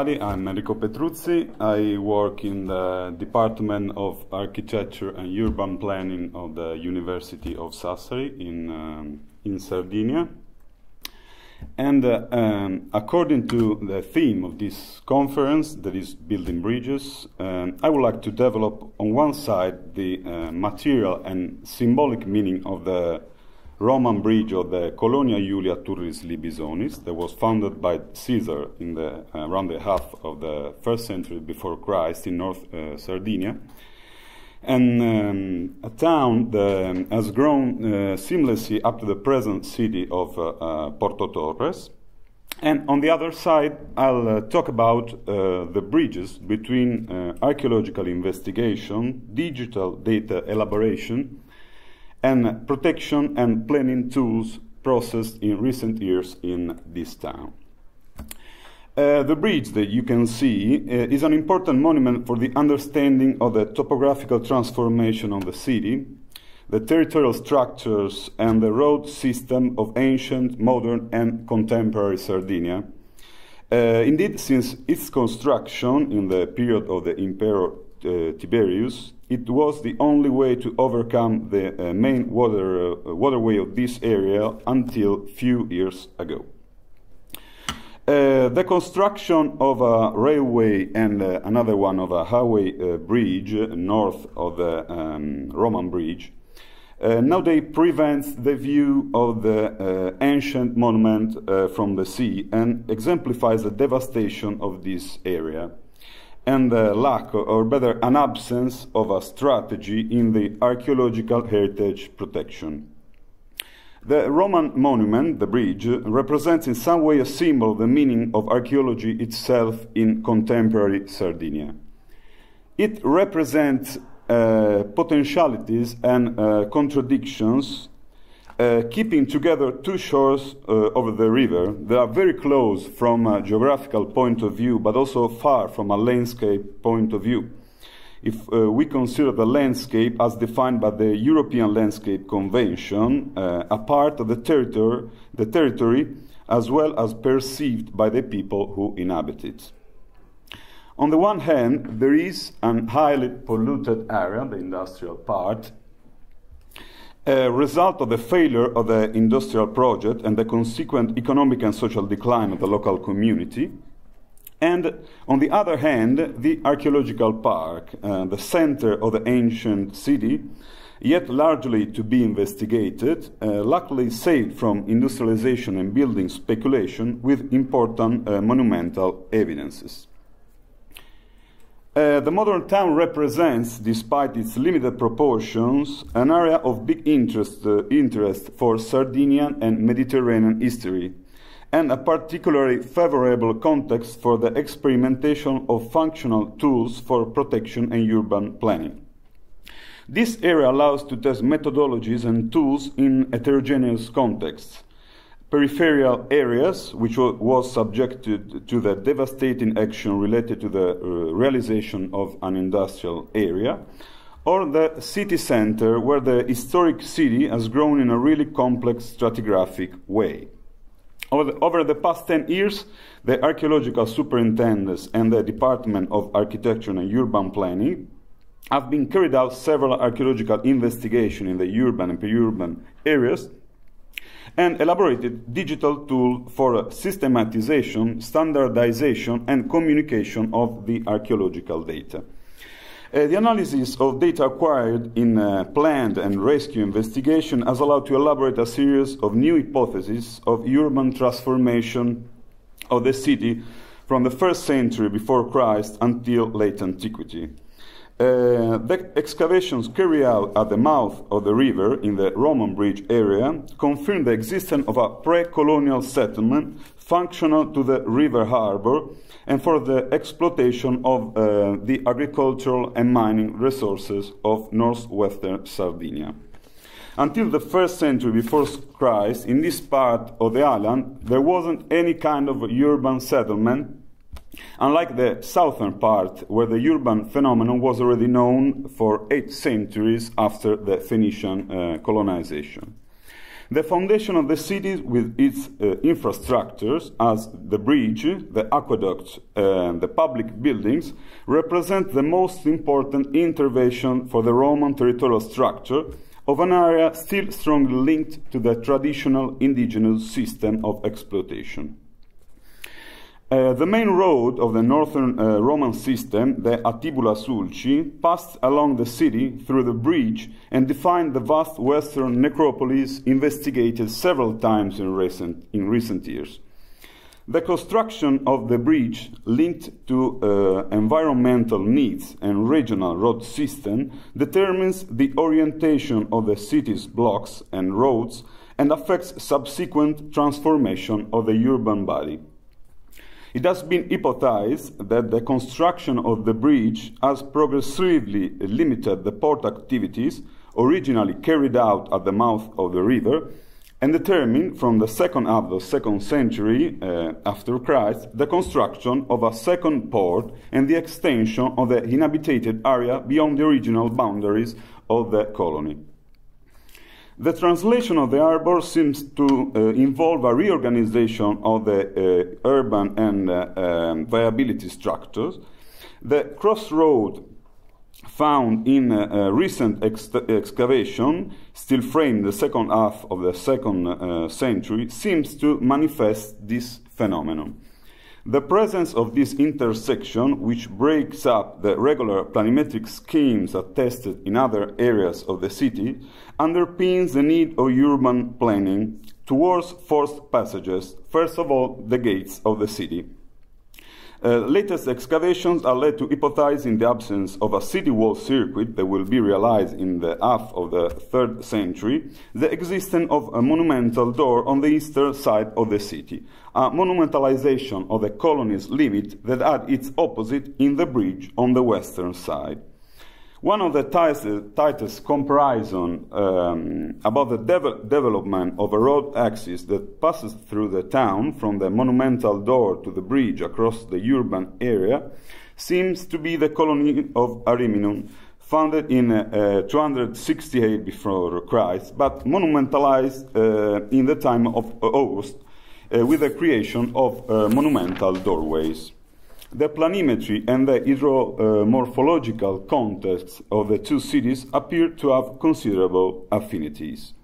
everybody. I'm Enrico Petruzzi. I work in the Department of Architecture and Urban Planning of the University of Sassari in, um, in Sardinia. And uh, um, according to the theme of this conference, that is building bridges, um, I would like to develop on one side the uh, material and symbolic meaning of the Roman bridge of the Colonia Julia Turris Libisonis that was founded by Caesar in the, uh, around the half of the first century before Christ in North uh, Sardinia. And um, a town that um, has grown uh, seamlessly up to the present city of uh, uh, Porto Torres. And on the other side, I'll uh, talk about the bridges between archaeological investigation, digital data elaboration, and protection and planning tools processed in recent years in this town. Uh, the bridge that you can see uh, is an important monument for the understanding of the topographical transformation of the city, the territorial structures, and the road system of ancient, modern, and contemporary Sardinia. Uh, indeed, since its construction in the period of the Imperial uh, Tiberius, it was the only way to overcome the uh, main water, uh, waterway of this area until few years ago. Uh, the construction of a railway and uh, another one of a highway uh, bridge north of the um, Roman bridge nowadays prevents the view of the ancient monument from the sea and exemplifies the devastation of this area and the lack, or better, an absence of a strategy in the archaeological heritage protection. The Roman monument, the bridge, represents in some way a symbol the meaning of archaeology itself in contemporary Sardinia. It represents uh, potentialities and uh, contradictions uh, keeping together two shores uh, over the river that are very close from a geographical point of view, but also far from a landscape point of view. If uh, we consider the landscape as defined by the European Landscape Convention, uh, a part of the territory, the territory, as well as perceived by the people who inhabit it. On the one hand, there is an highly polluted area, the industrial part, a result of the failure of the industrial project and the consequent economic and social decline of the local community. And on the other hand, the archaeological park, uh, the center of the ancient city, yet largely to be investigated, uh, luckily saved from industrialization and building speculation with important uh, monumental evidences. Uh, the modern town represents, despite its limited proportions, an area of big interest, uh, interest for Sardinian and Mediterranean history, and a particularly favorable context for the experimentation of functional tools for protection and urban planning. This area allows to test methodologies and tools in heterogeneous contexts peripheral areas, which was subjected to the devastating action related to the uh, realization of an industrial area, or the city center, where the historic city has grown in a really complex stratigraphic way. Over the, over the past 10 years, the archaeological superintendents and the Department of Architecture and Urban Planning have been carried out several archaeological investigations in the urban and peri-urban areas and elaborated digital tool for systematization, standardization, and communication of the archaeological data. Uh, the analysis of data acquired in uh, planned and rescue investigation has allowed to elaborate a series of new hypotheses of urban transformation of the city from the first century before Christ until late antiquity. Uh, the excavations carried out at the mouth of the river in the Roman Bridge area confirm the existence of a pre colonial settlement functional to the river harbor and for the exploitation of uh, the agricultural and mining resources of northwestern Sardinia. Until the first century before Christ, in this part of the island, there wasn't any kind of urban settlement Unlike the southern part, where the urban phenomenon was already known for eight centuries after the Phoenician uh, colonization. The foundation of the city with its uh, infrastructures, as the bridge, the aqueduct, uh, the public buildings, represent the most important intervention for the Roman territorial structure of an area still strongly linked to the traditional indigenous system of exploitation. Uh, the main road of the northern uh, Roman system, the Atibula Sulci, passed along the city through the bridge and defined the vast western necropolis investigated several times in recent, in recent years. The construction of the bridge linked to uh, environmental needs and regional road system determines the orientation of the city's blocks and roads and affects subsequent transformation of the urban body. It has been hypothesized that the construction of the bridge has progressively limited the port activities originally carried out at the mouth of the river and determined from the second half of the second century uh, after Christ the construction of a second port and the extension of the inhabited area beyond the original boundaries of the colony. The translation of the arbor seems to uh, involve a reorganization of the uh, urban and uh, um, viability structures. The crossroad found in uh, uh, recent ex excavation, still framed the second half of the second uh, century, seems to manifest this phenomenon. The presence of this intersection, which breaks up the regular planimetric schemes attested in other areas of the city, underpins the need of urban planning towards forced passages, first of all, the gates of the city. Uh, latest excavations are led to hypothesize in the absence of a city wall circuit that will be realized in the half of the 3rd century, the existence of a monumental door on the eastern side of the city, a monumentalization of the colony's limit that had its opposite in the bridge on the western side. One of the tightest comprises um, about the de development of a road axis that passes through the town from the monumental door to the bridge across the urban area seems to be the colony of Ariminum, founded in uh, 268 before Christ, but monumentalized uh, in the time of August uh, with the creation of uh, monumental doorways. The planimetry and the hydromorphological contexts of the two cities appear to have considerable affinities.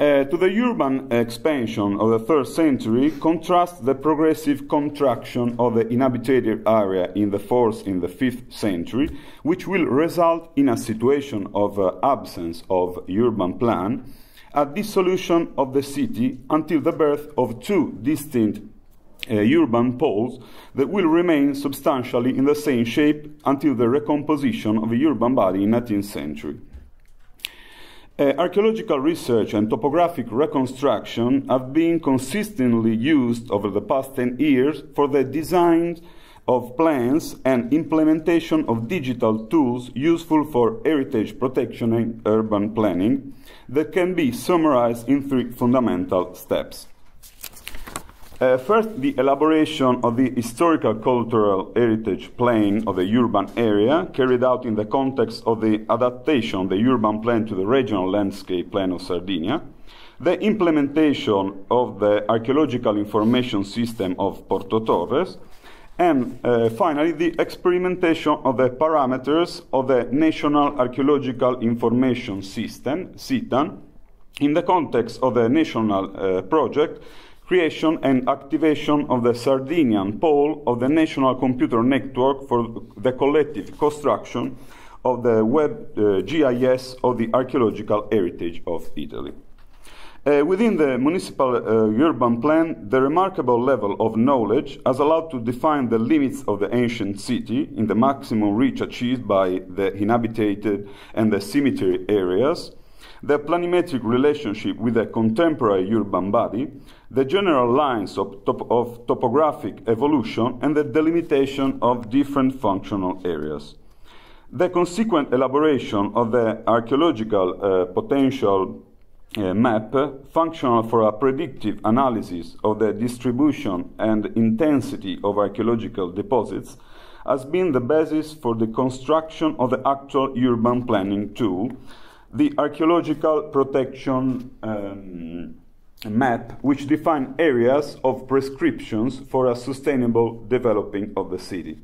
Uh, to the urban expansion of the third century contrasts the progressive contraction of the inhabited area in the fourth and the fifth century, which will result in a situation of uh, absence of urban plan, a dissolution of the city until the birth of two distinct uh, urban poles that will remain substantially in the same shape until the recomposition of the urban body in 19th century. Uh, archaeological research and topographic reconstruction have been consistently used over the past 10 years for the design of plans and implementation of digital tools useful for heritage protection and urban planning that can be summarized in three fundamental steps. Uh, first, the elaboration of the historical cultural heritage plan of the urban area, carried out in the context of the adaptation of the urban plan to the regional landscape plan of Sardinia, the implementation of the archaeological information system of Porto Torres, and uh, finally, the experimentation of the parameters of the National Archaeological Information System, CITAN, in the context of the national uh, project creation and activation of the Sardinian pole of the National Computer Network for the collective construction of the web uh, GIS of the archaeological heritage of Italy. Uh, within the municipal uh, urban plan, the remarkable level of knowledge has allowed to define the limits of the ancient city in the maximum reach achieved by the inhabited and the cemetery areas, the planimetric relationship with a contemporary urban body, the general lines of, top of topographic evolution, and the delimitation of different functional areas. The consequent elaboration of the archaeological uh, potential uh, map, functional for a predictive analysis of the distribution and intensity of archaeological deposits, has been the basis for the construction of the actual urban planning tool, the archaeological protection um, map, which define areas of prescriptions for a sustainable developing of the city.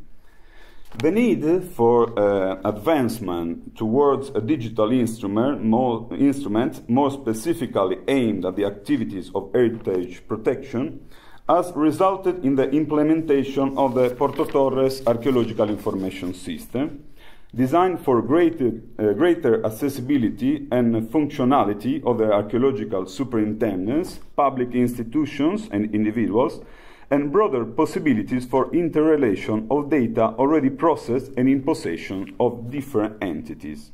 The need for uh, advancement towards a digital instrument more, instrument, more specifically aimed at the activities of heritage protection, has resulted in the implementation of the Porto Torres Archaeological Information System, designed for greater, uh, greater accessibility and functionality of the archaeological superintendents, public institutions and individuals, and broader possibilities for interrelation of data already processed and in possession of different entities.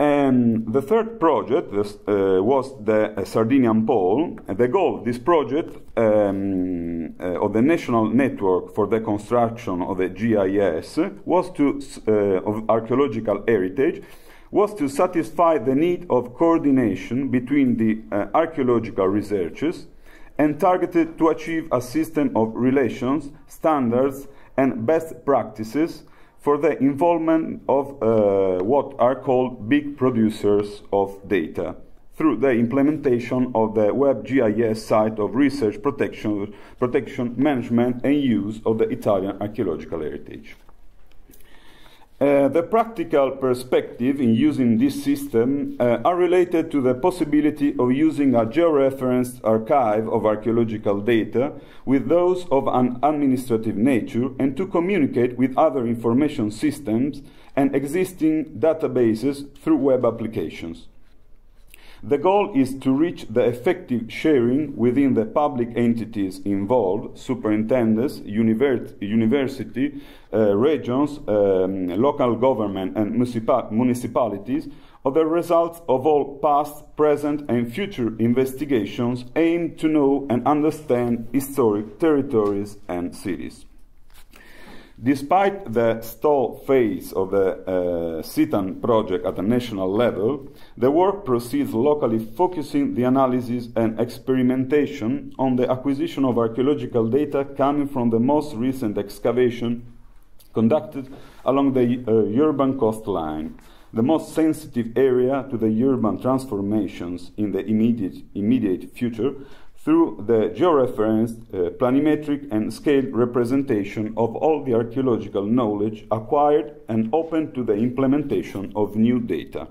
And the third project uh, was the uh, Sardinian Pole. The goal of this project, um, uh, of the National Network for the Construction of the GIS, was to, uh, of archaeological heritage, was to satisfy the need of coordination between the uh, archaeological researchers and targeted to achieve a system of relations, standards, and best practices for the involvement of uh, what are called big producers of data through the implementation of the WebGIS site of research protection, protection management and use of the Italian archaeological heritage. Uh, the practical perspective in using this system uh, are related to the possibility of using a georeferenced archive of archaeological data with those of an administrative nature and to communicate with other information systems and existing databases through web applications. The goal is to reach the effective sharing within the public entities involved, superintendents, univers university, uh, regions, um, local government and municipalities of the results of all past, present and future investigations aimed to know and understand historic territories and cities. Despite the stall phase of the uh, project at the national level, the work proceeds locally, focusing the analysis and experimentation on the acquisition of archaeological data coming from the most recent excavation conducted along the uh, urban coastline, the most sensitive area to the urban transformations in the immediate, immediate future, through the georeferenced, uh, planimetric, and scaled representation of all the archaeological knowledge acquired and open to the implementation of new data.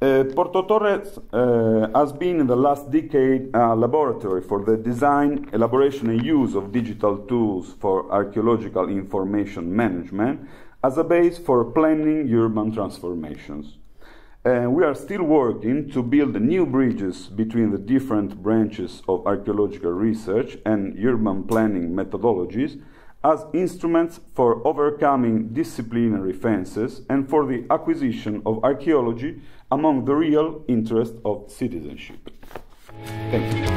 Uh, Porto Torres uh, has been in the last decade a laboratory for the design, elaboration, and use of digital tools for archaeological information management as a base for planning urban transformations. And we are still working to build new bridges between the different branches of archaeological research and urban planning methodologies as instruments for overcoming disciplinary fences and for the acquisition of archaeology among the real interest of citizenship. Thank you.